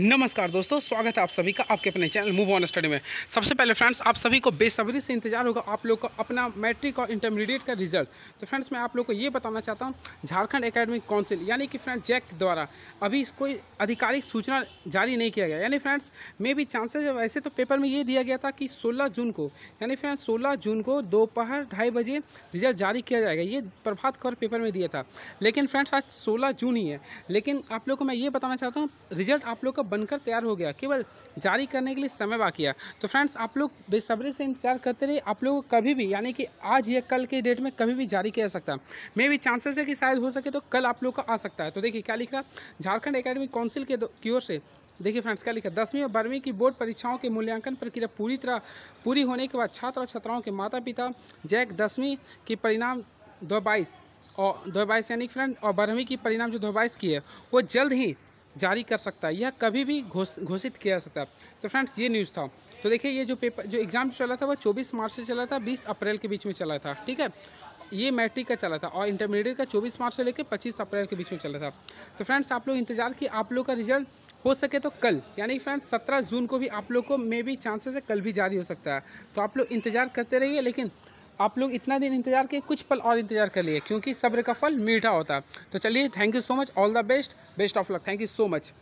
नमस्कार दोस्तों स्वागत है आप सभी का आपके अपने चैनल मूव ऑन स्टडी में सबसे पहले फ्रेंड्स आप सभी को बेसब्री से इंतजार होगा आप लोग का अपना मैट्रिक और इंटरमीडिएट का रिजल्ट तो फ्रेंड्स मैं आप लोग को ये बताना चाहता हूँ झारखंड एकेडमिक काउंसिल यानी कि फ्रेंड्स जैक द्वारा अभी कोई आधिकारिक सूचना जारी नहीं किया गया यानी फ्रेंड्स मे भी चांसेज वैसे तो पेपर में ये दिया गया था कि सोलह जून को यानी फ्रेंड्स सोलह जून को दोपहर ढाई बजे रिजल्ट जारी किया जाएगा ये प्रभात खबर पेपर में दिया था लेकिन फ्रेंड्स आज सोलह जून ही है लेकिन आप लोग को मैं ये बताना चाहता हूँ रिजल्ट आप लोग का बनकर तैयार हो गया केवल जारी करने के लिए समय बाकी है तो फ्रेंड्स आप लोग बेसब्री से इंतजार करते रहिए आप लोग कभी भी यानी कि आज या कल के डेट में कभी भी जारी किया सकता है मे भी चांसेस है कि शायद हो सके तो कल आप लोग का आ सकता है तो देखिए क्या लिख रहा झारखंड अकेडमिक काउंसिल के की ओर से देखिए फ्रेंड्स क्या लिखा दसवीं और बारहवीं की बोर्ड परीक्षाओं के मूल्यांकन प्रक्रिया पूरी तरह पूरी होने के बाद छात्र और छात्राओं के माता पिता जैक दसवीं के परिणाम दो बाईस और दो बाईस यानी फ्रेंड और बारहवीं की परिणाम जो दो बाईस की है वो जल्द ही जारी कर सकता है यह कभी भी घोष घोषित किया जा सकता है तो फ्रेंड्स ये न्यूज़ था तो देखिए ये जो पेपर जो एग्ज़ाम चला था वो 24 मार्च से चला था 20 अप्रैल के बीच में चला था ठीक है ये मैट्रिक का चला था और इंटरमीडिएट का 24 मार्च से लेकर 25 अप्रैल के बीच में चला था तो फ्रेंड्स आप लोग इंतजार कि आप लोग का रिजल्ट हो सके तो कल यानी फ्रेंड्स सत्रह जून को भी आप लोग को मे भी चांसेस है कल भी जारी हो सकता है तो आप लोग इंतजार करते रहिए लेकिन आप लोग इतना दिन इंतजार किए कुछ पल और इंतजार कर लिए क्योंकि सब्र का फल मीठा होता तो चलिए thank you so much all the best best of luck thank you so much